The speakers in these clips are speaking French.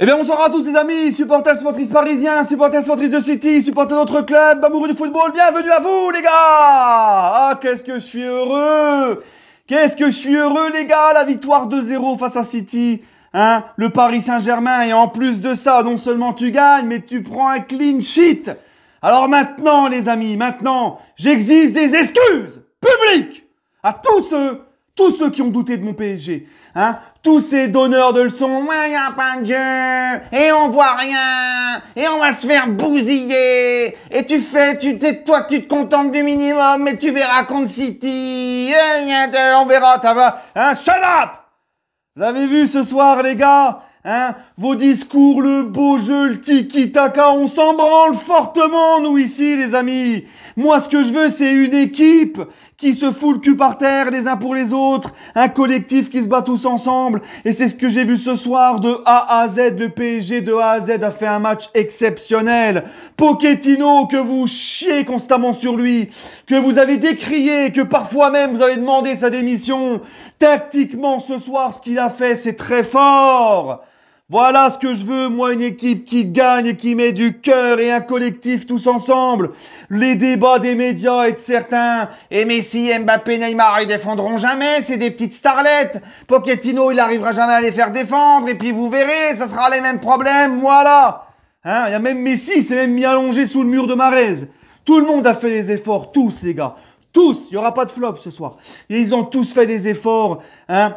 Eh bien, bonsoir à tous, les amis, supporters sportrices parisiens, supporters sportrices de City, supporters d'autres clubs, amoureux du football, bienvenue à vous, les gars! Ah, qu'est-ce que je suis heureux! Qu'est-ce que je suis heureux, les gars! La victoire 2-0 face à City, hein, le Paris Saint-Germain, et en plus de ça, non seulement tu gagnes, mais tu prends un clean sheet! Alors maintenant, les amis, maintenant, j'exige des excuses publiques à tous ceux tous ceux qui ont douté de mon PSG, hein, tous ces donneurs de leçons, ouais, y pas de jeu, et on voit rien, et on va se faire bousiller, et tu fais, tu t'es, toi, tu te contentes du minimum, mais tu verras contre City, on verra, ça va, hein, shut up! Vous avez vu ce soir, les gars, hein, vos discours, le beau jeu, le tiki-taka, on s'en branle fortement, nous, ici, les amis. Moi, ce que je veux, c'est une équipe qui se fout le cul par terre les uns pour les autres, un collectif qui se bat tous ensemble. Et c'est ce que j'ai vu ce soir de A à Z. Le PSG de A à Z a fait un match exceptionnel. Pochettino, que vous chiez constamment sur lui, que vous avez décrié, que parfois même vous avez demandé sa démission. Tactiquement, ce soir, ce qu'il a fait, c'est très fort. Voilà ce que je veux, moi, une équipe qui gagne et qui met du cœur et un collectif tous ensemble. Les débats des médias et de certains. Et Messi, Mbappé, Neymar, ils défendront jamais, c'est des petites starlettes. Pochettino, il arrivera jamais à les faire défendre. Et puis vous verrez, ça sera les mêmes problèmes, voilà. Hein, il y a même Messi, c'est même mis allongé sous le mur de Marez. Tout le monde a fait les efforts, tous les gars. Tous, il n'y aura pas de flop ce soir. Et ils ont tous fait les efforts. Hein.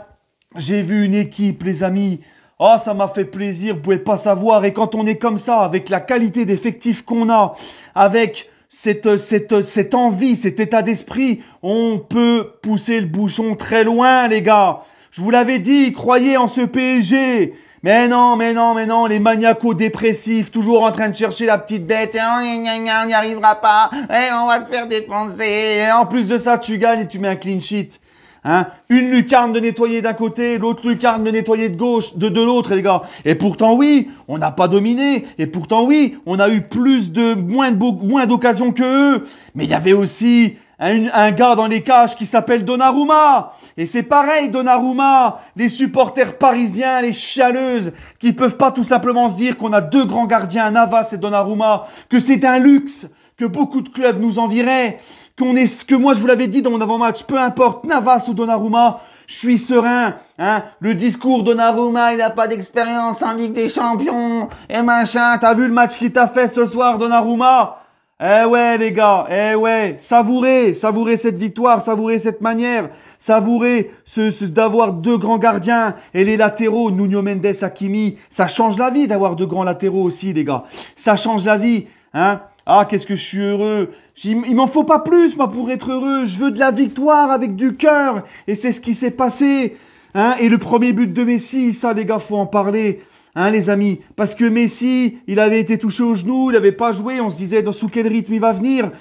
J'ai vu une équipe, les amis, Oh, ça m'a fait plaisir, vous pouvez pas savoir. Et quand on est comme ça, avec la qualité d'effectif qu'on a, avec cette, cette, cette envie, cet état d'esprit, on peut pousser le bouchon très loin, les gars. Je vous l'avais dit, croyez en ce PSG. Mais non, mais non, mais non, les maniacos dépressifs, toujours en train de chercher la petite bête. Eh, on n'y arrivera pas. Et eh, on va te faire dépenser. en plus de ça, tu gagnes et tu mets un clean sheet. Hein. une lucarne de nettoyer d'un côté, l'autre lucarne de nettoyer de gauche, de, de l'autre, les gars. Et pourtant, oui, on n'a pas dominé. Et pourtant, oui, on a eu plus de moins de moins que eux. Mais il y avait aussi un, gars dans les cages qui s'appelle Donnarumma. Et c'est pareil, Donnarumma, les supporters parisiens, les chaleuses, qui peuvent pas tout simplement se dire qu'on a deux grands gardiens, Navas et Donnarumma, que c'est un luxe, que beaucoup de clubs nous envieraient qu'on est, que moi je vous l'avais dit dans mon avant-match, peu importe, Navas ou Donnarumma, je suis serein. Hein. Le discours Donnarumma, il a pas d'expérience en Ligue des Champions et machin. T'as vu le match qu'il t'a fait ce soir, Donnarumma Eh ouais, les gars, eh ouais, savourez, savourez cette victoire, savourez cette manière, savourez ce, d'avoir deux grands gardiens et les latéraux, Nuno Mendes, Hakimi. Ça change la vie d'avoir deux grands latéraux aussi, les gars. Ça change la vie, hein. Ah, qu'est-ce que je suis heureux Il m'en faut pas plus, moi, pour être heureux. Je veux de la victoire avec du cœur. Et c'est ce qui s'est passé. Hein. et le premier but de Messi, ça, les gars, faut en parler. Hein, les amis Parce que Messi, il avait été touché au genou, il n'avait pas joué. On se disait, dans sous quel rythme il va venir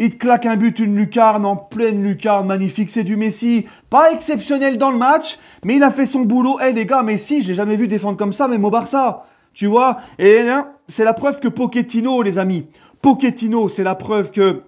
il claque un but, une lucarne, en pleine lucarne, magnifique, c'est du Messi. Pas exceptionnel dans le match, mais il a fait son boulot. Eh les gars, Messi, je l'ai jamais vu défendre comme ça, même au Barça. Tu vois Et hein, c'est la preuve que Pochettino, les amis, Pochettino, c'est la preuve que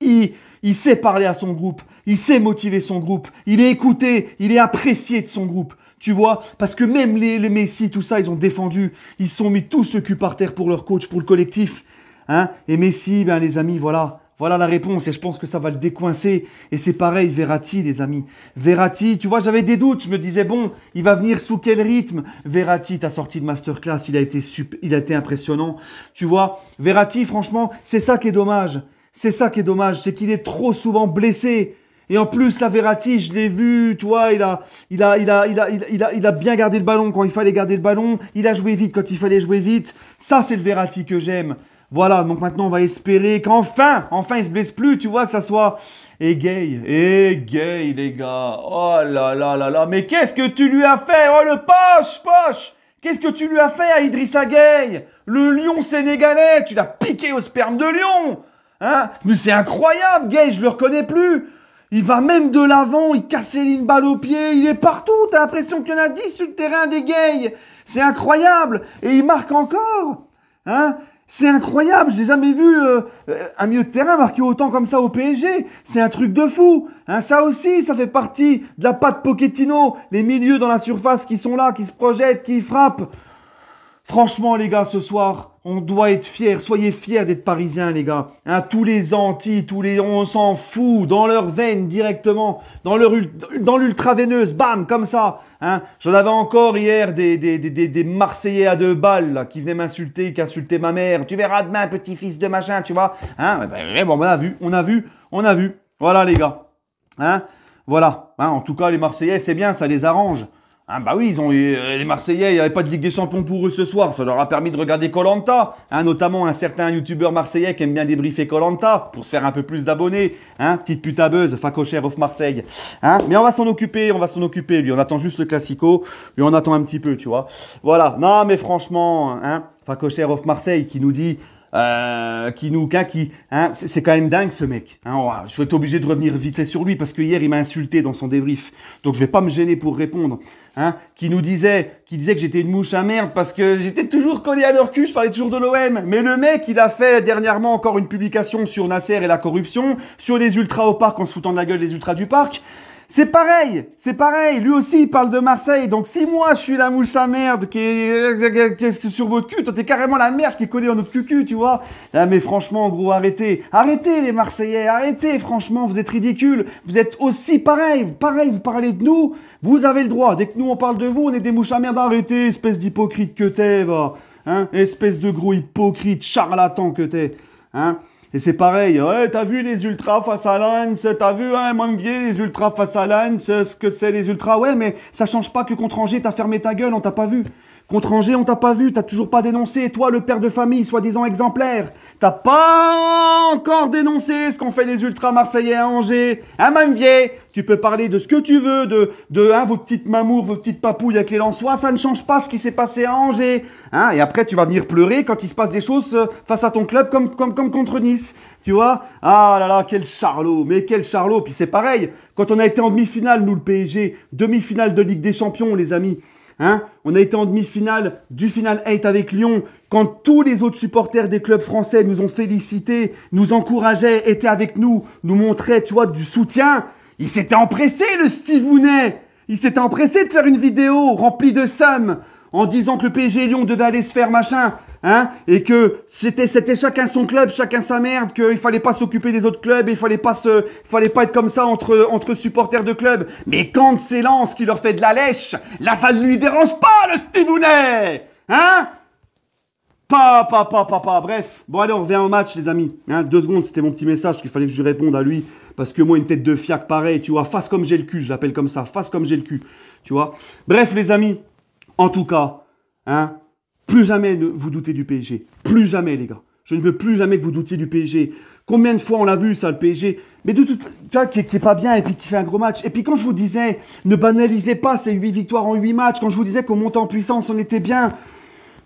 il, il sait parler à son groupe, il sait motiver son groupe, il est écouté, il est apprécié de son groupe. Tu vois, parce que même les, les Messi, tout ça, ils ont défendu, ils sont mis tous le cul par terre pour leur coach, pour le collectif. Hein et Messi, ben les amis, voilà, voilà la réponse et je pense que ça va le décoincer. Et c'est pareil, Verratti, les amis. Verratti, tu vois, j'avais des doutes. Je me disais, bon, il va venir sous quel rythme Verratti, ta sortie de masterclass, il a été, il a été impressionnant. Tu vois, Verratti, franchement, c'est ça qui est dommage. C'est ça qui est dommage, c'est qu'il est trop souvent blessé. Et en plus, la Verratti, je l'ai vu, tu vois, il a, il a, il a, il a, il a, il a, bien gardé le ballon quand il fallait garder le ballon. Il a joué vite quand il fallait jouer vite. Ça, c'est le Verratti que j'aime. Voilà, donc maintenant on va espérer qu'enfin, enfin il se blesse plus, tu vois, que ça soit et gay les gars. Oh là là là là, mais qu'est-ce que tu lui as fait Oh le poche, poche Qu'est-ce que tu lui as fait à Idrissa Gueye Le lion sénégalais, tu l'as piqué au sperme de lion Hein Mais c'est incroyable, gay je le reconnais plus il va même de l'avant, il casse les lignes balles au pied, il est partout, t'as l'impression qu'il y en a 10 sur le terrain des gays. C'est incroyable Et il marque encore Hein c'est incroyable, j'ai jamais vu euh, un milieu de terrain marqué autant comme ça au PSG. C'est un truc de fou. Hein, ça aussi, ça fait partie de la patte Pochettino. Les milieux dans la surface qui sont là, qui se projettent, qui frappent. Franchement, les gars, ce soir, on doit être fier. Soyez fiers d'être parisiens, les gars. Hein, tous les anti, tous les, on s'en fout. Dans leur veines directement, dans leur, dans l'ultra-veineuse, bam, comme ça. Hein. J'en avais encore hier des, des, des, des, Marseillais à deux balles qui venaient m'insulter, qui insultaient ma mère. Tu verras demain, petit fils de machin, tu vois. Hein, eh ben, eh, bon, on a vu, on a vu, on a vu. Voilà, les gars. Hein, voilà. Hein, en tout cas, les Marseillais, c'est bien, ça les arrange. Hein, bah oui, ils ont euh, les Marseillais, il n'y avait pas de Ligue des Champions pour eux ce soir. Ça leur a permis de regarder Colanta, hein, notamment un certain youtubeur marseillais qui aime bien débriefer Colanta pour se faire un peu plus d'abonnés. Hein, petite putabeuse, Facocher off Marseille. Hein. Mais on va s'en occuper, on va s'en occuper. Lui, on attend juste le classico. Lui, on attend un petit peu, tu vois. Voilà. Non, mais franchement, hein, facochère off Marseille qui nous dit euh, qui nous qui hein, c'est quand même dingue ce mec. Hein, oh, je vais être obligé de revenir vite fait sur lui parce que hier il m'a insulté dans son débrief. Donc je vais pas me gêner pour répondre. Hein, qui nous disait qui disait que j'étais une mouche à merde parce que j'étais toujours collé à leur cul, je parlais toujours de l'OM. Mais le mec, il a fait dernièrement encore une publication sur Nasser et la corruption, sur les ultras au parc en se foutant de la gueule des ultras du parc. C'est pareil, c'est pareil. Lui aussi, il parle de Marseille. Donc si moi, je suis la mouche à merde qui est, sur votre cul, toi, t'es carrément la merde qui est collée en notre cul, tu vois. Ah, mais franchement, gros, arrêtez. Arrêtez, les Marseillais, arrêtez. Franchement, vous êtes ridicules. Vous êtes aussi pareil. Pareil, vous parlez de nous. Vous avez le droit. Dès que nous, on parle de vous, on est des mouches à merde. Arrêtez, espèce d'hypocrite que t'es, va. Hein, espèce de gros hypocrite, charlatan que t'es. Hein et c'est pareil, ouais t'as vu les ultras face à Lens, t'as vu hein, Manguier, les ultras face à Lens, ce que c'est les ultras, ouais mais ça change pas que contre Angers t'as fermé ta gueule, on t'a pas vu. Contre Angers, on t'a pas vu, t'as toujours pas dénoncé. Toi, le père de famille, soi-disant exemplaire, t'as pas encore dénoncé ce qu'ont fait les ultras marseillais à Angers. Hein, vieille Tu peux parler de ce que tu veux, de, de hein, vos petites mamours, vos petites papouilles avec les lançois, ça ne change pas ce qui s'est passé à Angers. Hein, et après, tu vas venir pleurer quand il se passe des choses euh, face à ton club comme, comme, comme contre Nice. Tu vois Ah là là, quel charlot, mais quel charlot. Puis c'est pareil, quand on a été en demi-finale, nous, le PSG, demi-finale de Ligue des Champions, les amis. Hein? on a été en demi-finale du Final 8 avec Lyon, quand tous les autres supporters des clubs français nous ont félicités, nous encourageaient, étaient avec nous, nous montraient, tu vois, du soutien. Il s'était empressé, le Steve Stivounet Il s'était empressé de faire une vidéo remplie de sommes en disant que le PSG Lyon devait aller se faire machin hein, et que c'était c'était chacun son club, chacun sa merde, qu'il fallait pas s'occuper des autres clubs, il fallait pas se, fallait pas être comme ça entre entre supporters de clubs. Mais quand c'est Lance qui leur fait de la lèche, là ça ne lui dérange pas le Stivounet, hein pas, pas, pas, pas, pas. Bref. Bon, allez, on revient au match, les amis. Hein, deux secondes, c'était mon petit message qu'il fallait que je réponde à lui. Parce que moi, une tête de fiac, pareil, tu vois. Face comme j'ai le cul, je l'appelle comme ça. Face comme j'ai le cul, tu vois. Bref, les amis. En tout cas, hein, plus jamais ne vous doutez du PSG. Plus jamais, les gars. Je ne veux plus jamais que vous doutiez du PSG. Combien de fois on l'a vu, ça, le PSG Mais de toute façon, qui, qui est pas bien et puis qui fait un gros match. Et puis quand je vous disais, ne banalisez pas ces 8 victoires en 8 matchs, quand je vous disais qu'on montait en puissance, on était bien,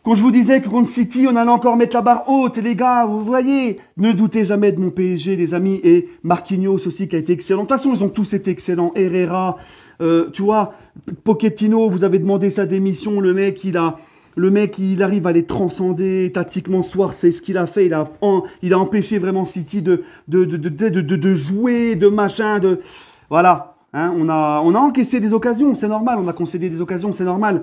quand je vous disais que contre City, on allait encore mettre la barre haute, les gars, vous voyez, ne doutez jamais de mon PSG, les amis, et Marquinhos aussi qui a été excellent. De toute façon, ils ont tous été excellents. Herrera, euh, tu vois, Pochettino, vous avez demandé sa démission, le mec, il a le mec, il arrive à les transcender tactiquement. Soir, c'est ce qu'il a fait. Il a, il a empêché vraiment City de, de, jouer, de machin, de. Voilà. Hein. on, a, on a encaissé des occasions, c'est normal. On a concédé des occasions, c'est normal.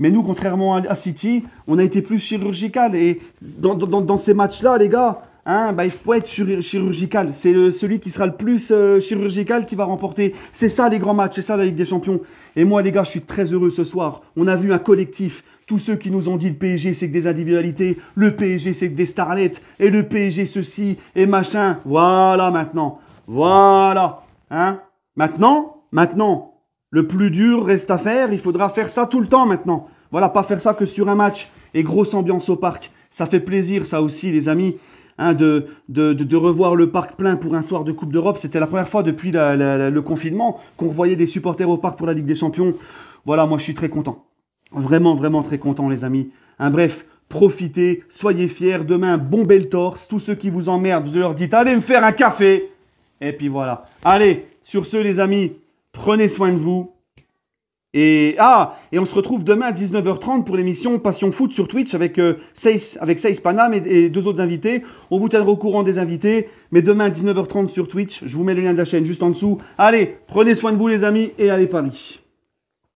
Mais nous, contrairement à, City, on a été plus chirurgical. Et dans, ces matchs-là, les gars, Hein, bah, il faut être chirurgical. C'est celui qui sera le plus euh, chirurgical qui va remporter. C'est ça les grands matchs, c'est ça la Ligue des Champions. Et moi les gars, je suis très heureux ce soir. On a vu un collectif. Tous ceux qui nous ont dit le PSG c'est que des individualités, le PSG c'est que des starlets, et le PSG ceci, et machin. Voilà maintenant. Voilà. Hein Maintenant, maintenant, le plus dur reste à faire. Il faudra faire ça tout le temps maintenant. Voilà, pas faire ça que sur un match. Et grosse ambiance au parc. Ça fait plaisir, ça aussi, les amis. Hein, de, de, revoir le parc plein pour un soir de Coupe d'Europe. C'était la première fois depuis le confinement qu'on voyait des supporters au parc pour la Ligue des Champions. Voilà, moi je suis très content. Vraiment, vraiment très content, les amis. bref, profitez, soyez fiers. Demain, bon le torse. Tous ceux qui vous emmerdent, vous leur dites allez me faire un café. Et puis voilà. Allez, sur ce, les amis, prenez soin de vous. Et ah, et on se retrouve demain à 19h30 pour l'émission Passion Foot sur Twitch avec euh, avec Seis Panam et, et, deux autres invités. On vous tiendra au courant des invités, mais demain à 19h30 sur Twitch, je vous mets le lien de la chaîne juste en dessous. Allez, prenez soin de vous les amis et allez Paris.